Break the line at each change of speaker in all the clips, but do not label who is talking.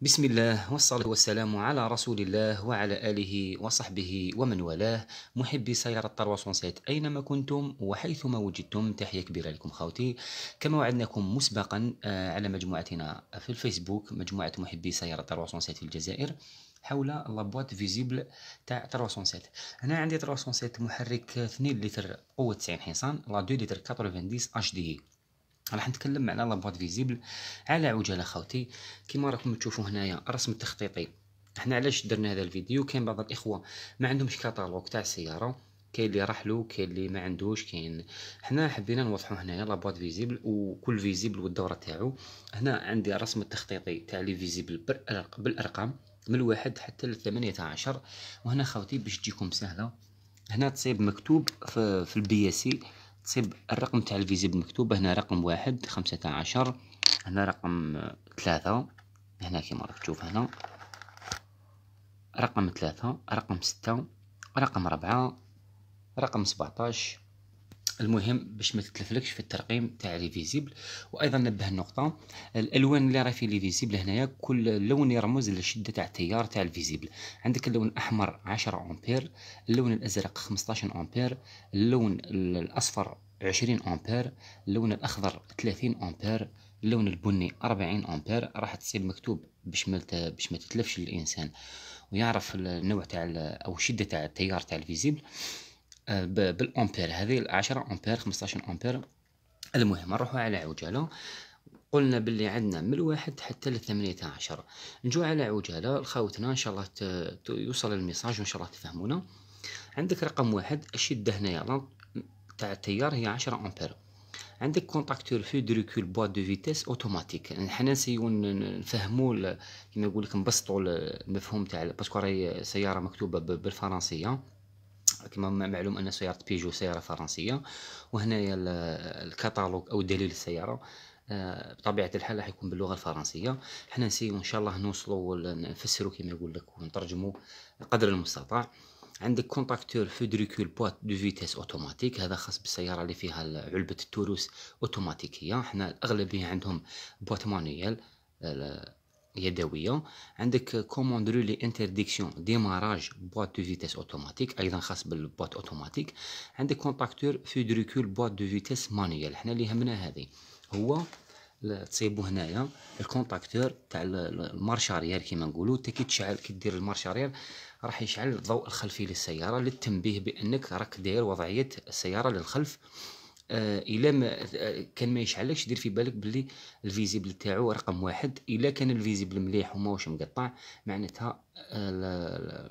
بسم الله والصلاة والسلام على رسول الله وعلى آله وصحبه ومن والاه محبي سيارة طروس سيت أينما كنتم وحيثما وجدتم تحية كبيرة لكم خوتي كما وعدناكم مسبقا آه، على مجموعتنا في الفيسبوك مجموعة محبي سيارة طروس سيت في الجزائر حول لابواط فيزيبل تاع 307 هنا عندي 307 محرك 2 لتر قوة 90 حصان لا 2 لتر 90 اتش دي راح نتكلم على لابوات فيزيبل على عجله خوتي كما راكم تشوفوا هنايا الرسم التخطيطي احنا علاش درنا هذا الفيديو كاين بعض الاخوه ما عندهمش كاتالوج تاع السياره كاين اللي راح له كاين اللي ما عندوش كاين حنا حبينا نوضحوا هنايا لابوات فيزيبل وكل فيزيبل والدوره تاعو هنا عندي الرسم التخطيطي تاع لي فيزيبل بالارقام من الواحد حتى ل 18 وهنا خوتي باش تجيكم سهله هنا تصيب مكتوب في, البي اس سي تصيب الرقم تاع الفيزيب مكتوب هنا رقم واحد خمسة عشر هنا رقم ثلاثة هنا كيما راك تشوف هنا رقم ثلاثة رقم ستة رقم ربعة رقم سبعتاش المهم باش ما تتلفلكش في الترقيم تاع لي فيزيبل وايضا نبه النقطه الالوان اللي راه في لي فيزيبل هنايا كل لون يرمز للشده تاع التيار تاع الفيزيبل عندك اللون الاحمر 10 امبير اللون الازرق 15 امبير اللون الاصفر 20 امبير اللون الاخضر 30 امبير اللون البني 40 امبير راح تصير مكتوب باش ما باش ما تتلفش الانسان ويعرف النوع تاع او الشده تاع التيار تاع الفيزيبل بالامبير هذه 10 امبير 15 امبير المهم نروحوا على عجاله قلنا باللي عندنا من الواحد حتى ل عشر نجوا على عجالة لخاوتنا ان شاء الله يوصل الميساج وان شاء الله تفهمونا عندك رقم واحد الشدة هنايا تاع التيار هي عشرة امبير عندك كونتاكتور في دريكول بوا دو فيتيس اوتوماتيك حنا نسيو نفهمو كيما نقول لك نبسطو المفهوم تاع باسكو راهي سياره مكتوبه بالفرنسيه كما معلوم ان سياره بيجو سياره فرنسيه وهنايا الكتالوج او دليل السياره آه، بطبيعه الحال راح يكون باللغه الفرنسيه حنا نسيو ان شاء الله نوصلوا نفسروا كما يقول لك ونترجموا قدر المستطاع عندك كونتاكتور فودريكول بوات دو فيتيس اوتوماتيك هذا خاص بالسياره اللي فيها علبه التوروس اوتوماتيكيه حنا الاغلبيه عندهم بوات مانويل يدويه عندك كوموند رولي انترديكسيون ديماراج بواط دو فيتيس اوتوماتيك ايضا خاص بالبواط اوتوماتيك عندك كونتاكتور في دريكول بوات بواط دو فيتيس مانيوال حنا اللي يهمنا هذه هو تصيبو هنايا الكونتاكتور تاع المارش اريير كيما نقولو انت كي تشعل كي دير المارش اريير راح يشعل الضوء الخلفي للسياره للتنبيه بانك راك داير وضعيه السياره للخلف آه، الا ما آه، كان ما يشعلكش دير في بالك بلي الفيزيبل تاعو رقم واحد الا كان الفيزيبل مليح وماهوش مقطع معناتها آه،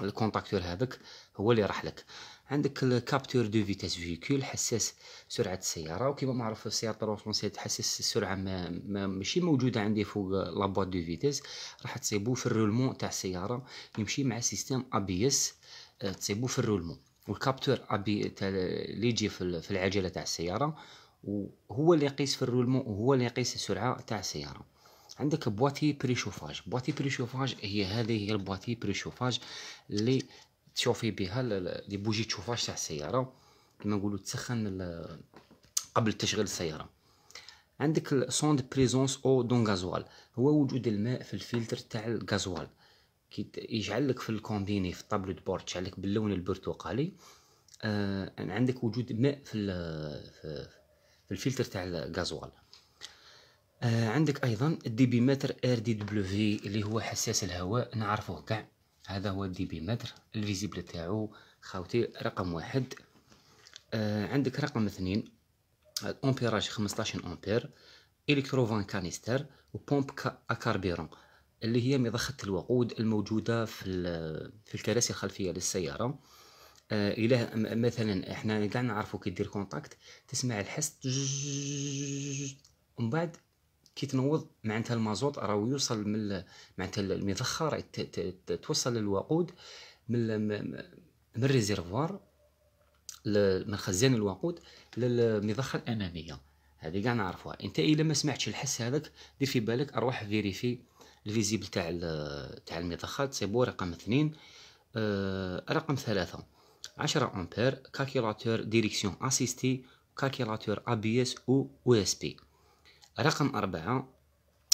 الكونتاكتور هذاك هو اللي راح لك عندك الكابتور دو فيتاس فيكول حساس سرعه السياره وكما معروف السياره 350 تحسس السرعه ما, ما ماشي موجوده عندي فوق لابواط دو فيتاس راح تصيبو في الرولمون تاع السياره يمشي مع سيستم ابي اس تصيبو في الرولمون والكابتور ابي اللي يجي في العجله تاع السياره وهو اللي يقيس في الرولمون وهو اللي يقيس السرعه تاع السياره عندك بواتي بريشوفاج بواتي بريشوفاج هي هذه هي البواتي بريشوفاج اللي تشوفي بها لي بوجي تشوفاج تاع السياره كما نقولوا تسخن قبل تشغيل السياره عندك سوند بريزونس او دون غازوال هو وجود الماء في الفلتر تاع الغازوال كي يجعل لك في الكومبيني في الطابلو بورد يجعل لك باللون البرتقالي آه عندك وجود ماء في في, في الفلتر تاع الغازوال آه عندك ايضا الديبيمتر ار دي دبليو اللي هو حساس الهواء نعرفوه كاع هذا هو الديبيمتر الفيزيبل تاعو خاوتي رقم واحد آه عندك رقم اثنين الامبيراج 15 امبير فان كانيستر وبومب كا كاربيرون اللي هي مضخة الوقود الموجودة في, في الكراسي الخلفية للسيارة آه، الى مثلا احنا كاع نعرفو كي دير كونتاكت تسمع الحس ومن بعد كي تنوض معناتها المازوت راهو يوصل من معناتها المضخه توصل للوقود من من الريزيرفوار من خزان الوقود للمضخه الاماميه هذه كاع نعرفوها انت الا ما سمعتش الحس هذاك دير في بالك اروح فيريفي في الفيزيبل تاع تاع المضخات سيبو رقم اثنين آه رقم ثلاثة عشرة امبير كالكيلاتور ديريكسيون اسيستي كالكيلاتور ا بي اس او او اس بي رقم أربعة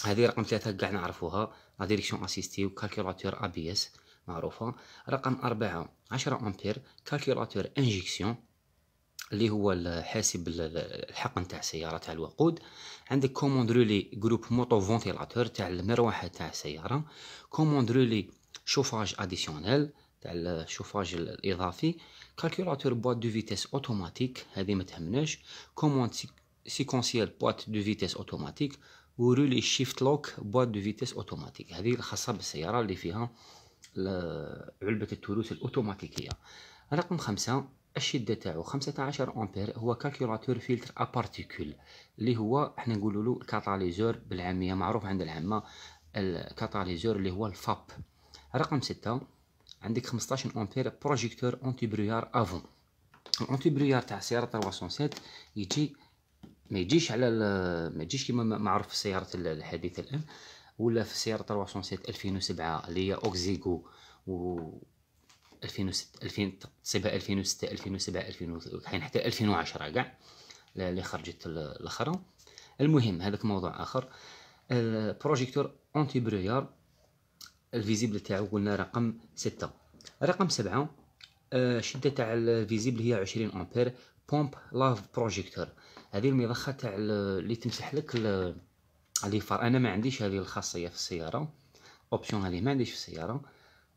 هذه رقم ثلاثة كاع نعرفوها لا ديريكسيون اسيستي وكالكيلاتور ا بي اس معروفة رقم أربعة عشرة امبير كالكيلاتور انجيكسيون اللي هو الحاسب الحقن تاع السياره تاع الوقود عندك كوموند رولي جروب موتو فونتيلاتور تاع المروحه تاع السياره كوموند رولي شوفاج اديسيونيل تاع الشوفاج الاضافي كالكولاتور بواط دو فيتيس اوتوماتيك هذه ما تهمناش كوموند سيكونسيال بواط دو فيتيس اوتوماتيك ورولي شيفت لوك بواط دو فيتيس اوتوماتيك هذه الخاصه بالسياره اللي فيها علبه التروس الاوتوماتيكيه رقم خمسة الشده تاعو 15 امبير هو كالكولاتور فلتر ا بارتيكول اللي هو حنا نقولوا له كاتاليزور بالعاميه معروف عند العامه الكاتاليزور اللي هو الفاب رقم 6 عندك 15 امبير بروجيكتور اونتي برويار افون الاونتي برويار تاع سياره 307 يجي ما يجيش على ما يجيش كيما معروف في السياره الحديثه الان ولا في سياره 307 2007 اللي هي اوكزيغو و 2006 2000 تصيبها 2006 2007 2000 حتى 2010 كاع اللي خرجت الاخرى المهم هذاك موضوع اخر البروجيكتور اونتي بريار الفيزيبل تاعو قلنا رقم 6 رقم 7 الشده آه، تاع الفيزيبل هي 20 امبير بومب لاف بروجيكتور هذه المضخه تاع اللي تمسح لك لي فار انا ما عنديش هذه الخاصيه في السياره اوبسيون هذه ما عنديش في السياره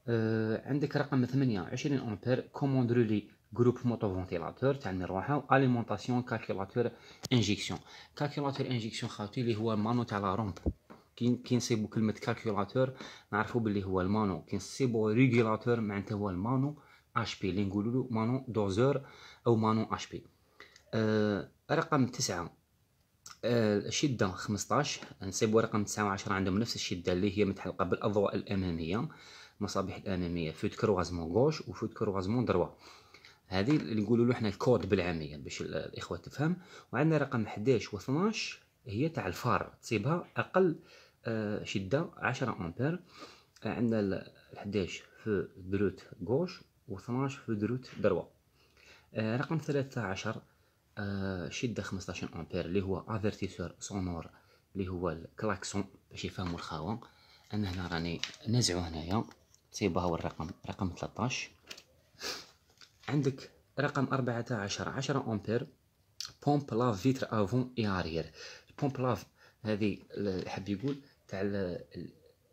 آه، عندك رقم 8 20 امبير كوموند رولي جروب موتو فونتيلاتور تاع المروحه أليمونتاسيون كالكيلاتور انجيكسيون كالكيلاتور انجيكسيون خاوتي اللي هو مانو تاع لا رومب كي نسيبو كلمه كالكيلاتور نعرفو باللي هو المانو كي نسيبو ريغولاتور معناتها هو المانو اش بي اللي نقولولو مانو دوزور او مانو اش بي آه رقم تسعة الشده آه، 15 نسيبو رقم 9 و 10 عندهم نفس الشده اللي هي متعلقه بالاضواء الاماميه المصابيح الاماميه فو كروازمون غوش وفو كروازمون دروا هذه اللي نقولوا له حنا الكود بالعاميه باش الاخوه تفهم وعندنا رقم 11 و12 هي تاع الفار تصيبها اقل آه، شده 10 امبير عندنا ال 11 في دروت غوش و12 في دروت دروا آه، رقم 13 آه، شده 15 امبير اللي هو افيرتيسور سونور اللي هو الكلاكسون باش يفهموا الخاوه انا هنا راني نزعو هنايا سيبها هو الرقم رقم 13 عندك رقم 14 10 امبير بومب لاف فيتر افون اي ارير البومب لاف هذه حاب يقول تاع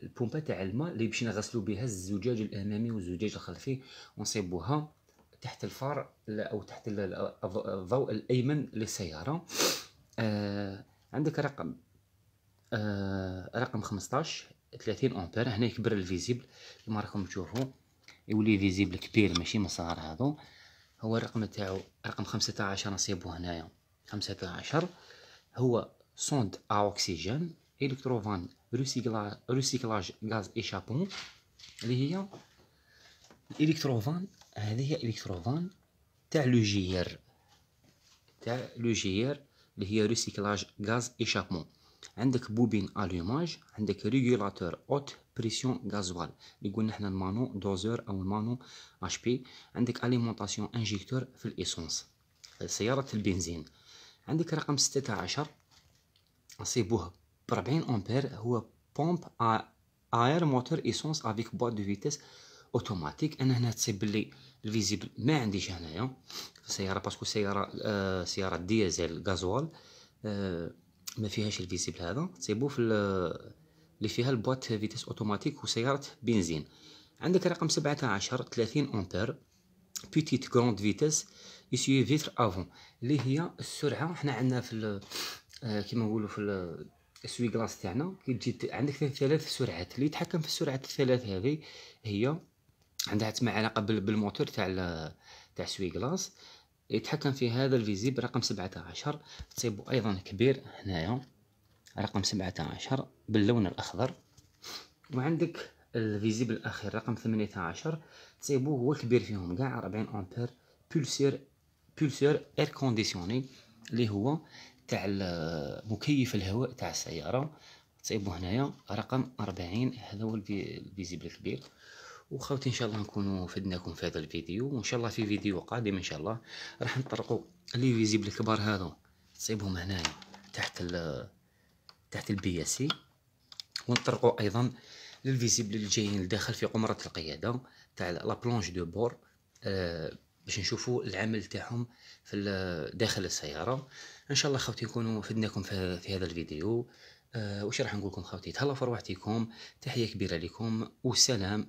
البومبا تاع الماء اللي باش نغسلوا بها الزجاج الامامي والزجاج الخلفي ونصيبوها تحت الفار او تحت الضوء الايمن للسياره آه عندك رقم آه رقم 15 30 امبير هنا يكبر الفيزيبل كما راكم تشوفوا يولي فيزيبل كبير ماشي مصغر هذا هو الرقم تاعو رقم 15 نصيبو هنايا 15 هو سوند اوكسيجين اوكسجين الكتروفان ريسيكلاج غاز ايشابون اللي هي الكتروفان هذه هي الكتروفان تاع لو جير تاع لو جير اللي هي ريسيكلاج غاز ايشابون عندك بوبين اليوماج عندك ريجولاتور اوت بريسيون غازوال اللي قلنا احنا المانو دوزور او المانو اش بي عندك اليمونطاسيون انجيكتور في الايسونس سيارة البنزين عندك رقم 16 نصيبوه ب 40 امبير هو بومب اير موتور ايسونس افيك بوا دو فيتيس اوتوماتيك انا هنا تصيب بلي الفيزيبل ما عنديش هنايا في السياره باسكو سيارة آه سياره ديزل غازوال آه ما فيهاش الفيزيبل هذا تصيبو في اللي فيها البوات فيتيس اوتوماتيك وسياره بنزين عندك رقم 17 30 امبير بيتيت غروند فيتيس يسوي فيتر افون اللي هي السرعه حنا عندنا في آه، كيما نقولوا في السوي كلاس تاعنا كي تجي عندك ثلاث سرعات اللي يتحكم في السرعات الثلاث هذه هي عندها تسمى علاقه بالموتور تاع تاع سوي كلاس يتحكم في هذا الفيزيب رقم سبعة عشر تصيبه أيضا كبير هنايا رقم سبعة عشر باللون الأخضر وعندك الفيزيب الأخير رقم ثمانية عشر تصيبه هو الكبير فيهم كاع ربعين أمبير بولسير بولسير اير كونديسيوني اللي هو تاع مكيف الهواء تاع السيارة تصيبو هنايا رقم أربعين هذا هو الفيزيب الكبير وخوتي ان شاء الله نكونوا فدناكم في هذا الفيديو وان شاء الله في فيديو قادم ان شاء الله راح نطرقوا لي فيزيبل الكبار هادو تصيبهم هنايا تحت ال تحت البي اس ونطرقوا ايضا للفيزيبل اللي جايين لداخل في قمرة القيادة تاع لا بلونج دو بور آه، باش نشوفوا العمل تاعهم في داخل السيارة ان شاء الله خوتي نكونوا فدناكم في, هذا الفيديو آه وش راح نقول لكم خوتي تهلاو في رواحتكم تحية كبيرة لكم والسلام